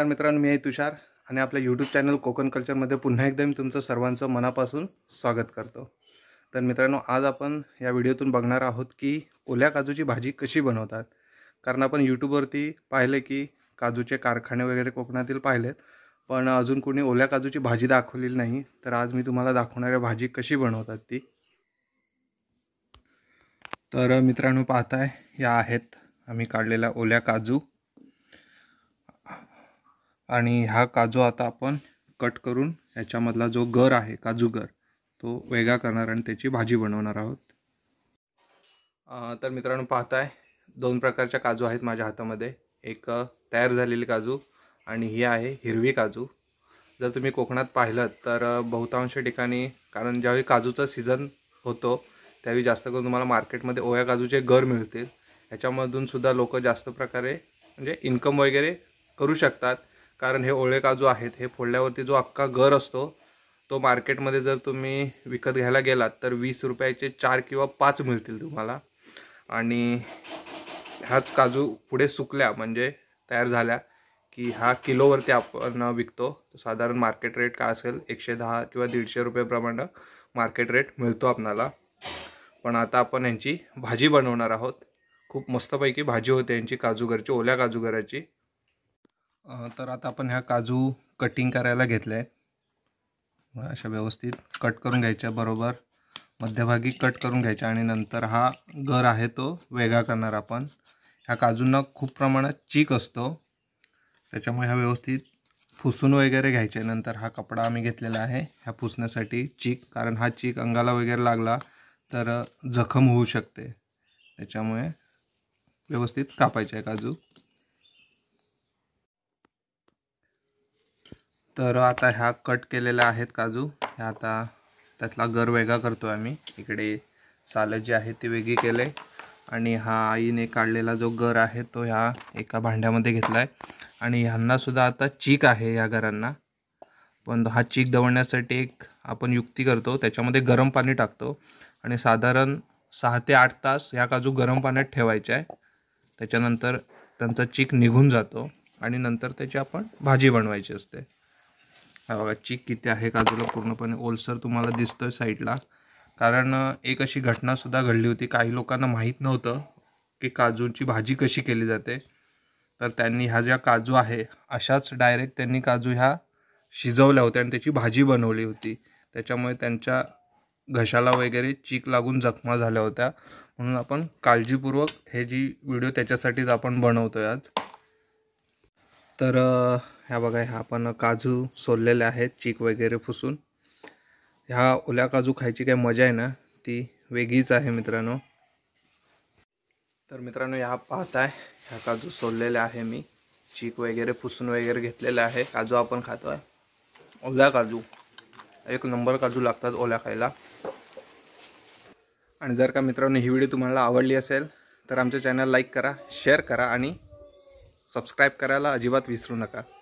नमस्कार मित्रांनो मी आहे तुषार आणि आपल्या यूट्यूब चॅनल कोकण कल्चरमध्ये पुन्हा एकदा मी तुमचं सर्वांचं मनापासून स्वागत करतो तर मित्रांनो आज आपण या व्हिडिओतून बघणार आहोत की ओल्या काजूची भाजी कशी बनवतात कारण आपण यूट्यूबवरती पाहिले की काजूचे कारखाने वगैरे कोकणातील पाहिलेत पण अजून कोणी ओल्या काजूची भाजी दाखवलेली नाही तर आज मी तुम्हाला दाखवणाऱ्या भाजी कशी बनवतात ती तर मित्रांनो पाहताय या आहेत आम्ही काढलेल्या ओल्या काजू आणि हा काजू आता आपण कट करून ह्याच्यामधला जो गर आहे काजू गर तो वेगळा करणार आणि त्याची भाजी बनवणार आहोत तर मित्रांनो पाहताय दोन प्रकारच्या काजू आहेत माझ्या हातामध्ये एक तयार झालेली काजू आणि ही आहे हिरवी काजू जर तुम्ही कोकणात पाहिलं तर बहुतांश ठिकाणी कारण ज्यावेळी काजूचा सीझन होतो त्यावेळी जास्त करून तुम्हाला मार्केटमध्ये ओया काजूचे गर मिळतील ह्याच्यामधून सुद्धा लोक जास्त प्रकारे म्हणजे इन्कम वगैरे करू शकतात कारण हे ओळे काजू आहेत हे फोडल्यावरती जो अख्खा घर असतो तो मार्केटमध्ये जर तुम्ही विकत घ्यायला गेलात तर वीस रुपयाचे चार किंवा पाच मिळतील तुम्हाला आणि ह्याच काजू पुढे सुकल्या म्हणजे तयार झाल्या की हा किलोवरती आपण विकतो साधारण मार्केट रेट काय असेल एकशे दहा किंवा दीडशे रुपयेप्रमाणे मार्केट रेट मिळतो आपणाला पण आता आपण यांची भाजी बनवणार आहोत खूप मस्तपैकी भाजी होते यांची काजूगरची ओल्या काजूगराची तर आता आपण ह्या काजू कटिंग करायला घेतल्या आहेत अशा व्यवस्थित कट करून घ्यायच्या बरोबर मध्यभागी कट करून घ्यायच्या आणि नंतर हा गर आहे तो वेगळा करणार आपण ह्या काजूंना खूप प्रमाणात चीक असतो त्याच्यामुळे ह्या व्यवस्थित फुसून वगैरे घ्यायचे नंतर हा कपडा आम्ही घेतलेला आहे ह्या फुसण्यासाठी चीक कारण हा चीक अंगाला वगैरे लागला तर जखम होऊ शकते त्याच्यामुळे व्यवस्थित कापायचे आहे काजू तर आता ह्या कट केलेल्या आहेत काजू ह्या आता त्यातला गर वेगळा करतो आहे इकडे सालं जे आहे ती वेगळी केले आणि हा आईने काढलेला जो गर आहे तो ह्या एका भांड्यामध्ये घेतला आहे आणि ह्यांनासुद्धा आता चीक आहे ह्या घरांना पण हा चीक दवडण्यासाठी एक आपण युक्ती करतो त्याच्यामध्ये गरम पाणी टाकतो आणि साधारण सहा ते आठ तास ह्या काजू गरम पाण्यात ठेवायच्या आहे त्याच्यानंतर त्यांचा चीक निघून जातो आणि नंतर त्याची आपण भाजी बनवायची असते हा बघा चीक किती आहे काजूला पूर्णपणे ओलसर तुम्हाला दिसतोय साईडला कारण एक अशी घटनासुद्धा घडली होती काही लोकांना माहीत नव्हतं की काजूची भाजी कशी केली जाते तर त्यांनी ह्या ज्या काजू आहे अशाच डायरेक्ट त्यांनी काजू ह्या शिजवल्या होत्या आणि त्याची भाजी बनवली होती त्याच्यामुळे त्यांच्या घशाला वगैरे चीक लागून जखमा झाल्या होत्या म्हणून आपण काळजीपूर्वक हे जी व्हिडिओ त्याच्यासाठीच आपण बनवतो आहे आज तर ह्या बघा ह्या आपण काजू सोललेले आहेत चीक वगैरे फुसून ह्या ओल्या काजू खायची काही मजा आहे ना ती वेगळीच आहे मित्रांनो तर मित्रांनो ह्या पाहताय ह्या काजू सोललेल्या आहे मी चीक वगैरे फुसून वगैरे घेतलेला आहे काजू आपण खातो आहे ओल्या काजू एक नंबर काजू लागतात ओल्या खायला आणि जर का मित्रांनो ही व्हिडिओ तुम्हाला आवडली असेल तर आमच्या चॅनल लाईक करा शेअर करा आणि सबस्क्राईब करायला अजिबात विसरू नका